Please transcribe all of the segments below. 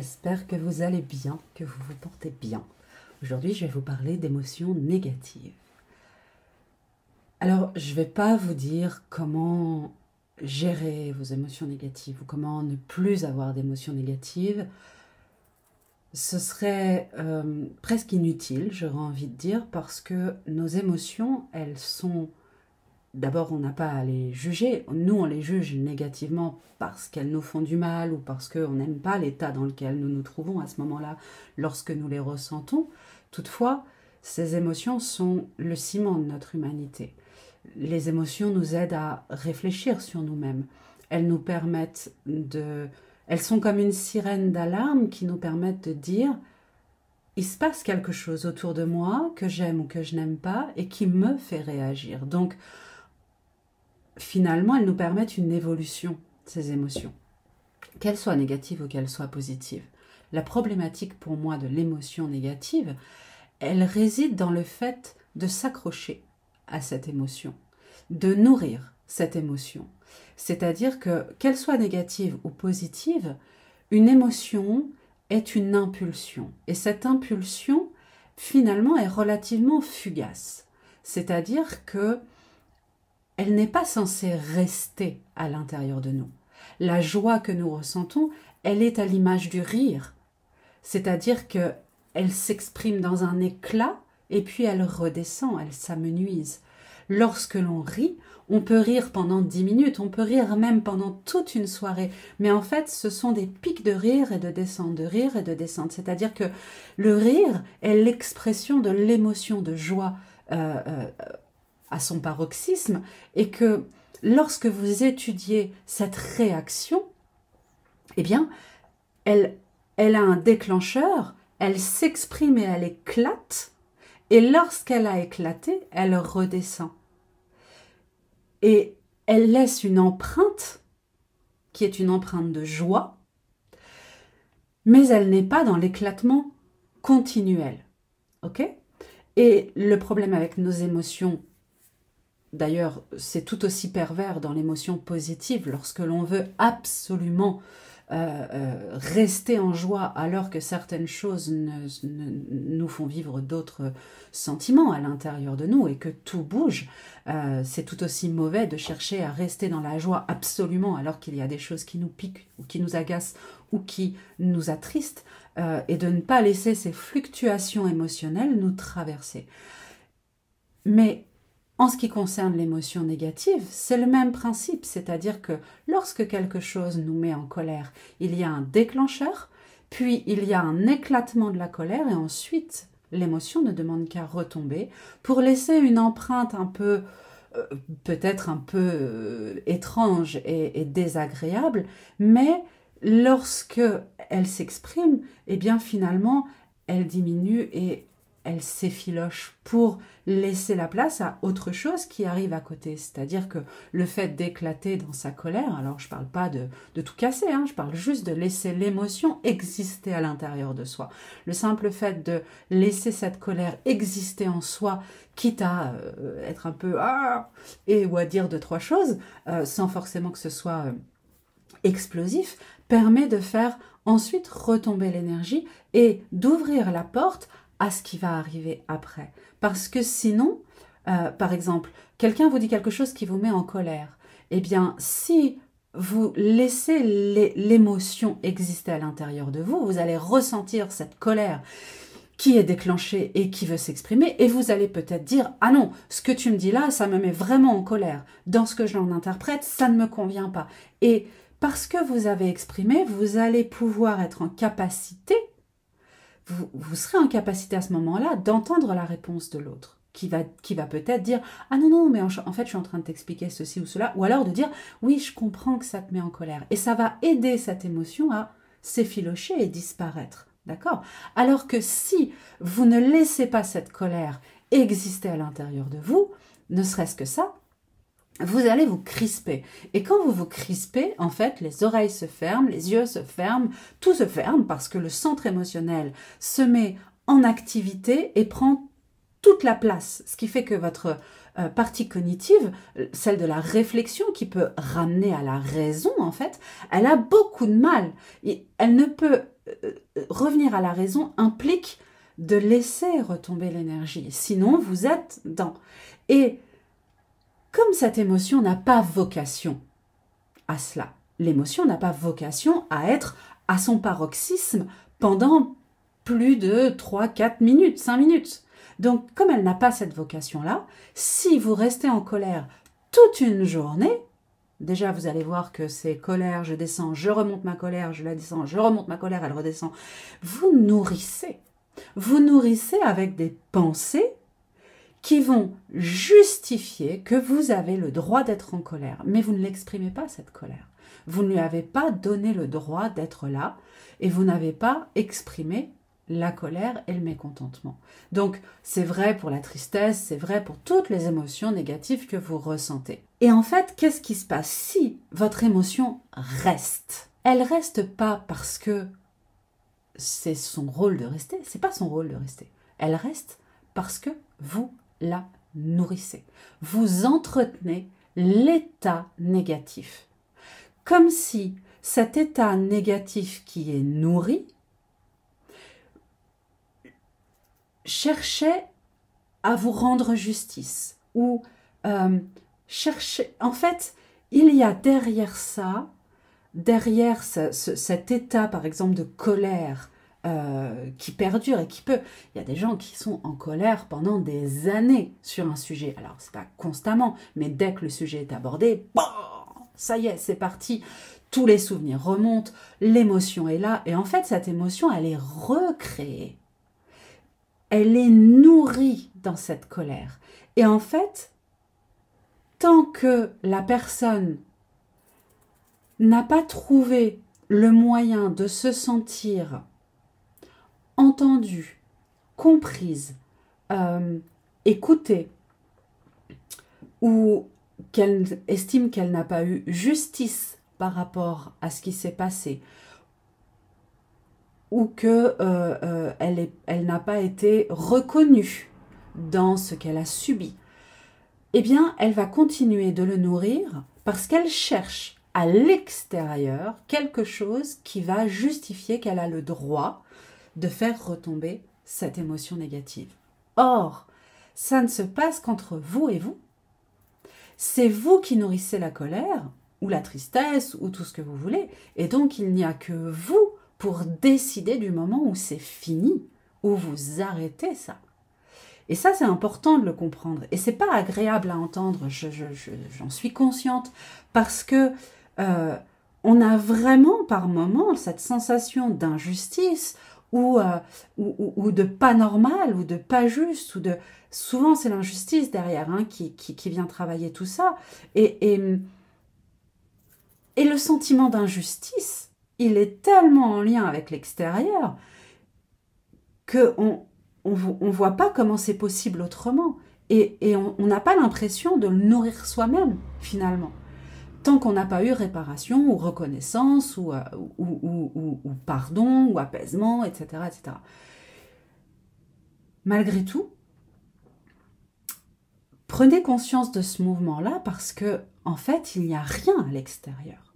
j'espère que vous allez bien, que vous vous portez bien. Aujourd'hui, je vais vous parler d'émotions négatives. Alors, je ne vais pas vous dire comment gérer vos émotions négatives ou comment ne plus avoir d'émotions négatives. Ce serait euh, presque inutile, j'aurais envie de dire, parce que nos émotions, elles sont d'abord, on n'a pas à les juger. Nous, on les juge négativement parce qu'elles nous font du mal ou parce qu'on n'aime pas l'état dans lequel nous nous trouvons à ce moment-là, lorsque nous les ressentons. Toutefois, ces émotions sont le ciment de notre humanité. Les émotions nous aident à réfléchir sur nous-mêmes. Elles nous permettent de... Elles sont comme une sirène d'alarme qui nous permettent de dire il se passe quelque chose autour de moi que j'aime ou que je n'aime pas et qui me fait réagir. Donc, finalement, elles nous permettent une évolution, ces émotions, qu'elles soient négatives ou qu'elles soient positives. La problématique pour moi de l'émotion négative, elle réside dans le fait de s'accrocher à cette émotion, de nourrir cette émotion. C'est-à-dire que, qu'elle soit négative ou positive, une émotion est une impulsion. Et cette impulsion, finalement, est relativement fugace. C'est-à-dire que elle n'est pas censée rester à l'intérieur de nous. La joie que nous ressentons, elle est à l'image du rire, c'est-à-dire que elle s'exprime dans un éclat et puis elle redescend, elle s'amenuise. Lorsque l'on rit, on peut rire pendant dix minutes, on peut rire même pendant toute une soirée, mais en fait ce sont des pics de rire et de descente, de rire et de descente. C'est-à-dire que le rire est l'expression de l'émotion de joie euh, euh, à son paroxysme et que lorsque vous étudiez cette réaction, eh bien, elle, elle a un déclencheur, elle s'exprime et elle éclate, et lorsqu'elle a éclaté, elle redescend. Et elle laisse une empreinte qui est une empreinte de joie, mais elle n'est pas dans l'éclatement continuel. OK Et le problème avec nos émotions D'ailleurs, c'est tout aussi pervers dans l'émotion positive lorsque l'on veut absolument euh, euh, rester en joie alors que certaines choses nous font vivre d'autres sentiments à l'intérieur de nous et que tout bouge, euh, c'est tout aussi mauvais de chercher à rester dans la joie absolument alors qu'il y a des choses qui nous piquent ou qui nous agacent ou qui nous attristent et de ne pas laisser ces fluctuations émotionnelles nous traverser. Mais en ce qui concerne l'émotion négative, c'est le même principe, c'est-à-dire que lorsque quelque chose nous met en colère, il y a un déclencheur, puis il y a un éclatement de la colère, et ensuite l'émotion ne demande qu'à retomber pour laisser une empreinte un peu euh, peut-être un peu euh, étrange et, désagréable, mais lorsque elle s'exprime, et eh bien finalement, elle diminue et elle s'effiloche pour laisser la place à autre chose qui arrive à côté. C'est-à-dire que le fait d'éclater dans sa colère, alors je ne parle pas de, tout casser, hein, je parle juste de laisser l'émotion exister à l'intérieur de soi. Le simple fait de laisser cette colère exister en soi, quitte à euh, être un peu ah, et ou à dire deux, trois choses, euh, sans forcément que ce soit euh, explosif, permet de faire ensuite retomber l'énergie et d'ouvrir la porte à ce qui va arriver après. Parce que sinon, euh, par exemple, quelqu'un vous dit quelque chose qui vous met en colère. Eh bien, si vous laissez l'émotion exister à l'intérieur de vous, vous allez ressentir cette colère qui est déclenchée et qui veut s'exprimer, et vous allez peut-être dire ⁇ Ah non, ce que tu me dis là, ça me met vraiment en colère. Dans ce que j'en interprète, ça ne me convient pas. ⁇ Et parce que vous avez exprimé, vous allez pouvoir être en capacité vous, serez en capacité à ce moment-là d'entendre la réponse de l'autre qui va, peut-être dire Ah non, non, mais en, fait, je suis en train de t'expliquer ceci ou cela, ou alors de dire Oui, je comprends que ça te met en colère. Et ça va aider cette émotion à s'effilocher et disparaître. D'accord Alors que si vous ne laissez pas cette colère exister à l'intérieur de vous, ne serait-ce que ça, vous allez vous crisper. Et quand vous vous crispez, en fait, les oreilles se ferment, les yeux se ferment, tout se ferme parce que le centre émotionnel se met en activité et prend toute la place, ce qui fait que votre euh, partie cognitive, celle de la réflexion qui peut ramener à la raison en fait, elle a beaucoup de mal. elle ne peut euh, euh, revenir à la raison implique de laisser retomber l'énergie. Sinon, vous êtes dans. Et comme cette émotion n'a pas vocation à cela, l'émotion n'a pas vocation à être à son paroxysme pendant plus de 3, 4 minutes, 5 minutes. Donc comme elle n'a pas cette vocation-là, si vous restez en colère toute une journée, déjà vous allez voir que c'est colère, je descends, je remonte ma colère, je la descends, je remonte ma colère, elle redescend, vous nourrissez. Vous nourrissez avec des pensées qui vont justifier que vous avez le droit d'être en colère, mais vous ne l'exprimez pas cette colère. Vous ne lui avez pas donné le droit d'être là et vous n'avez pas exprimé la colère et le mécontentement. Donc c'est vrai pour la tristesse, c'est vrai pour toutes les émotions négatives que vous ressentez. Et en fait, qu'est-ce qui se passe si votre émotion reste Elle reste pas parce que c'est son rôle de rester, c'est pas son rôle de rester. Elle reste parce que vous la nourrissez. Vous entretenez l'état négatif. Comme si cet état négatif qui est nourri cherchait à vous rendre justice ou euh, cherchait. En fait, il y a derrière ça, derrière cet état par exemple de colère euh, qui perdure et qui peut. Il y a des gens qui sont en colère pendant des années sur un sujet. Alors, c'est pas constamment, mais dès que le sujet est abordé, bah, ça y est, c'est parti. Tous les souvenirs remontent, l'émotion est là, et en fait, cette émotion, elle est recréée. Elle est nourrie dans cette colère. Et en fait, tant que la personne n'a pas trouvé le moyen de se sentir entendue, comprise, euh, écoutée, ou qu'elle estime qu'elle n'a pas eu justice par rapport à ce qui s'est passé, ou qu'elle euh, euh, elle, n'a pas été reconnue dans ce qu'elle a subi, eh bien, elle va continuer de le nourrir parce qu'elle cherche à l'extérieur quelque chose qui va justifier qu'elle a le droit de faire retomber cette émotion négative. Or, ça ne se passe qu'entre vous et vous. C'est vous qui nourrissez la colère ou la tristesse ou tout ce que vous voulez, et donc il n'y a que vous pour décider du moment où c'est fini, où vous arrêtez ça. Et ça, c'est important de le comprendre. Et c'est pas agréable à entendre, j'en suis consciente, parce que euh, on a vraiment par moments cette sensation d'injustice, euh, ou, de pas normal ou de pas juste ou de souvent c'est l'injustice derrière hein, qui, vient travailler tout ça et, et, le sentiment d'injustice il est tellement en lien avec l'extérieur qu'on on, on, voit pas comment c'est possible autrement et, et on n'a pas l'impression de le nourrir soi-même finalement tant qu'on n'a pas eu réparation ou reconnaissance ou, euh, pardon ou apaisement, etc., etc. Malgré tout, prenez conscience de ce mouvement-là parce que, en fait, il n'y a rien à l'extérieur.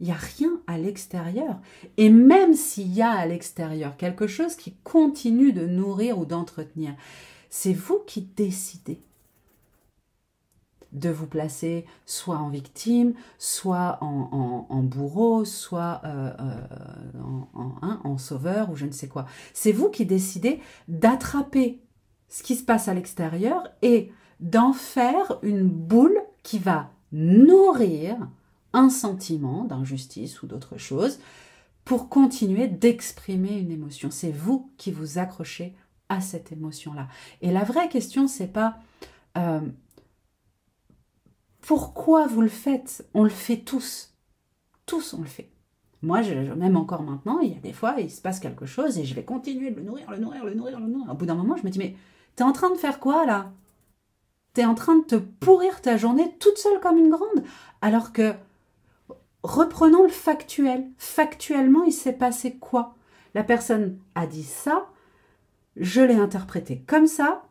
Il n'y a rien à l'extérieur. Et même s'il y a à l'extérieur quelque chose qui continue de nourrir ou d'entretenir, c'est vous qui décidez de vous placer soit en victime, soit en, bourreau, soit euh, euh, hein, en, sauveur ou je ne sais quoi. C'est vous qui décidez d'attraper ce qui se passe à l'extérieur et d'en faire une boule qui va nourrir un sentiment d'injustice ou d'autre chose pour continuer d'exprimer une émotion. C'est vous qui vous accrochez à cette émotion-là. Et la vraie question, c'est pas euh, pourquoi vous le faites On le fait tous. Tous, on le fait. Moi, même encore maintenant, il y a des fois, il se passe quelque chose et je vais continuer de le nourrir, le nourrir, le nourrir, le nourrir. Au bout d'un moment, je me dis, mais t'es en train de faire quoi là T'es en train de te pourrir ta journée toute seule comme une grande. Alors que, reprenons le factuel. Factuellement, il s'est passé quoi La personne a dit ça, je l'ai interprété comme ça,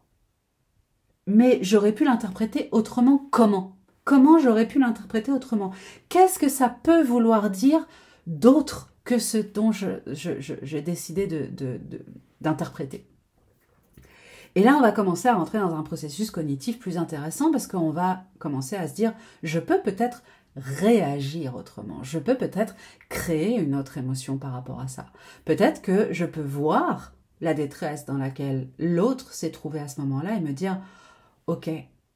mais j'aurais pu l'interpréter autrement comment Comment j'aurais pu l'interpréter autrement Qu'est-ce que ça peut vouloir dire d'autre que ce dont j'ai décidé d'interpréter et là, on va commencer à rentrer dans un processus cognitif plus intéressant parce qu'on va commencer à se dire, je peux peut-être réagir autrement, je peux peut-être créer une autre émotion par rapport à ça. Peut-être que je peux voir la détresse dans laquelle l'autre s'est trouvé à ce moment-là et me dire, ok,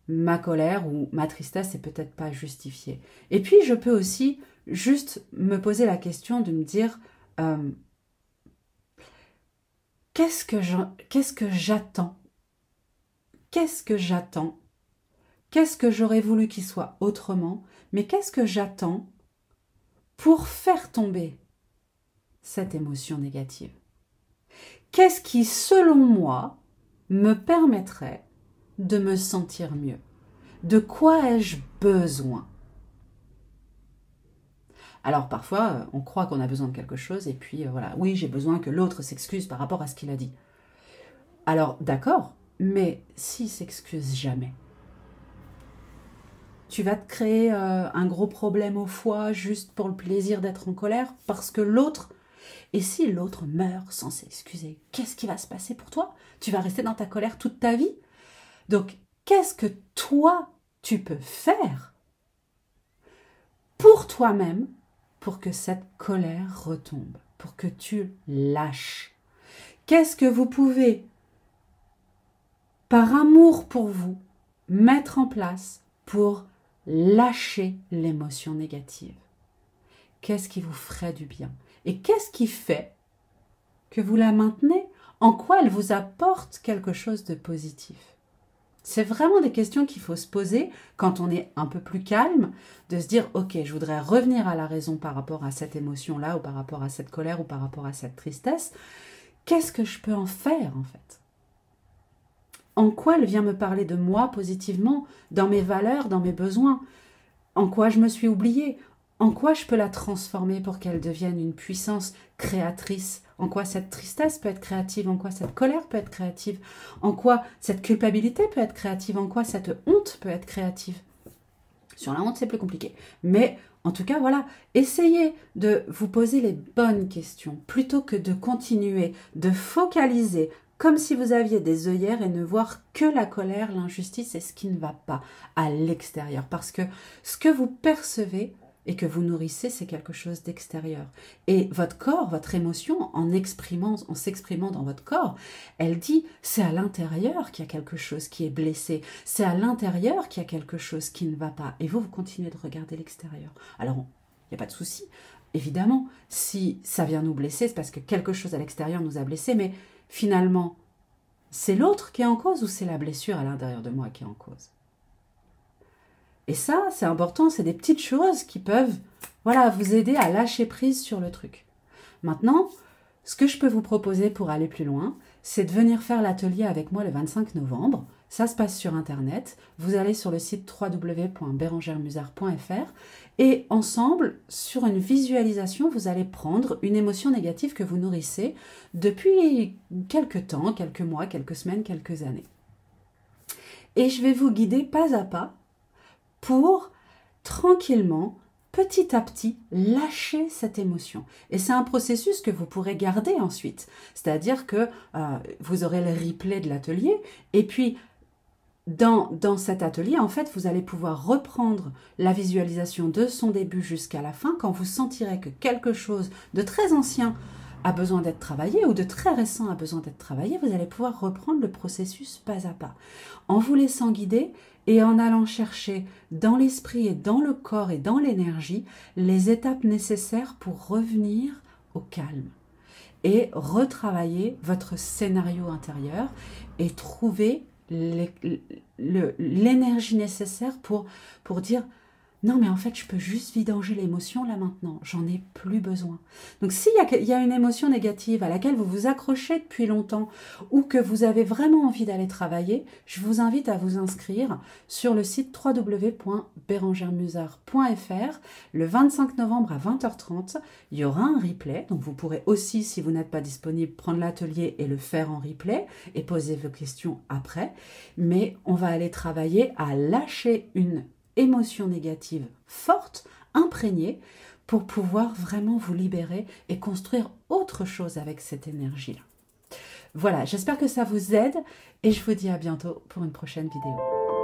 ma colère ou ma tristesse n'est peut-être pas justifiée. Et puis je peux aussi juste me poser la question de me dire euh, qu'est-ce que j'attends Qu'est-ce que j'attends Qu'est-ce que j'aurais voulu qu'il soit autrement Mais qu'est-ce que j'attends pour faire tomber cette émotion négative Qu'est-ce qui, selon moi, me permettrait de me sentir mieux De quoi ai-je besoin alors parfois, euh, on croit qu'on a besoin de quelque chose et puis euh, voilà, oui, j'ai besoin que l'autre s'excuse par rapport à ce qu'il a dit. Alors d'accord, mais s'il s'excuse jamais, tu vas te créer euh, un gros problème au foie juste pour le plaisir d'être en colère parce que l'autre. Et si l'autre meurt sans s'excuser, qu'est-ce qui va se passer pour toi Tu vas rester dans ta colère toute ta vie donc, qu'est-ce que toi, tu peux faire pour toi-même pour que cette colère retombe, pour que tu lâches Qu'est-ce que vous pouvez, par amour pour vous, mettre en place pour lâcher l'émotion négative Qu'est-ce qui vous ferait du bien Et qu'est-ce qui fait que vous la maintenez En quoi elle vous apporte quelque chose de positif c'est vraiment des questions qu'il faut se poser quand on est un peu plus calme, de se dire ok, je voudrais revenir à la raison par rapport à cette émotion-là, ou par rapport à cette colère, ou par rapport à cette tristesse. Qu'est-ce que je peux en faire en fait En quoi elle vient me parler de moi positivement, dans mes valeurs, dans mes besoins En quoi je me suis oubliée en quoi je peux la transformer pour qu'elle devienne une puissance créatrice En quoi cette tristesse peut être créative En quoi cette colère peut être créative En quoi cette culpabilité peut être créative En quoi cette honte peut être créative Sur la honte, c'est plus compliqué. Mais en tout cas, voilà, essayez de vous poser les bonnes questions plutôt que de continuer de focaliser comme si vous aviez des œillères et ne voir que la colère, l'injustice et ce qui ne va pas à l'extérieur. Parce que ce que vous percevez, et que vous nourrissez, c'est quelque chose d'extérieur. Et votre corps, votre émotion, en exprimant, en s'exprimant dans votre corps, elle dit c'est à l'intérieur qu'il y a quelque chose qui est blessé, c'est à l'intérieur qu'il y a quelque chose qui ne va pas. Et vous, vous continuez de regarder l'extérieur. Alors, il n'y a pas de souci. Évidemment, si ça vient nous blesser, c'est parce que quelque chose à l'extérieur nous a blessé. mais finalement, c'est l'autre qui est en cause ou c'est la blessure à l'intérieur de moi qui est en cause et ça, c'est important, c'est des petites choses qui peuvent voilà, vous aider à lâcher prise sur le truc. Maintenant, ce que je peux vous proposer pour aller plus loin, c'est de venir faire l'atelier avec moi le 25 novembre. Ça se passe sur Internet. Vous allez sur le site www.berangermusard.fr et ensemble, sur une visualisation, vous allez prendre une émotion négative que vous nourrissez depuis quelques temps, quelques mois, quelques semaines, quelques années. Et je vais vous guider pas à pas pour tranquillement, petit à petit, lâcher cette émotion. Et c'est un processus que vous pourrez garder ensuite. C'est-à-dire que euh, vous aurez le replay de l'atelier et puis dans, dans, cet atelier, en fait, vous allez pouvoir reprendre la visualisation de son début jusqu'à la fin quand vous sentirez que quelque chose de très ancien a besoin d'être travaillé ou de très récent a besoin d'être travaillé, vous allez pouvoir reprendre le processus pas à pas en vous laissant guider et en allant chercher dans l'esprit et dans le corps et dans l'énergie les étapes nécessaires pour revenir au calme et retravailler votre scénario intérieur et trouver l'énergie nécessaire pour, pour dire non mais en fait je peux juste vidanger l'émotion là maintenant, j'en ai plus besoin. Donc s'il y, a une émotion négative à laquelle vous vous accrochez depuis longtemps ou que vous avez vraiment envie d'aller travailler, je vous invite à vous inscrire sur le site www.berengermusard.fr le 25 novembre à 20h30, il y aura un replay, donc vous pourrez aussi si vous n'êtes pas disponible prendre l'atelier et le faire en replay et poser vos questions après, mais on va aller travailler à lâcher une émotions négatives fortes, imprégnées, pour pouvoir vraiment vous libérer et construire autre chose avec cette énergie-là. Voilà, j'espère que ça vous aide et je vous dis à bientôt pour une prochaine vidéo.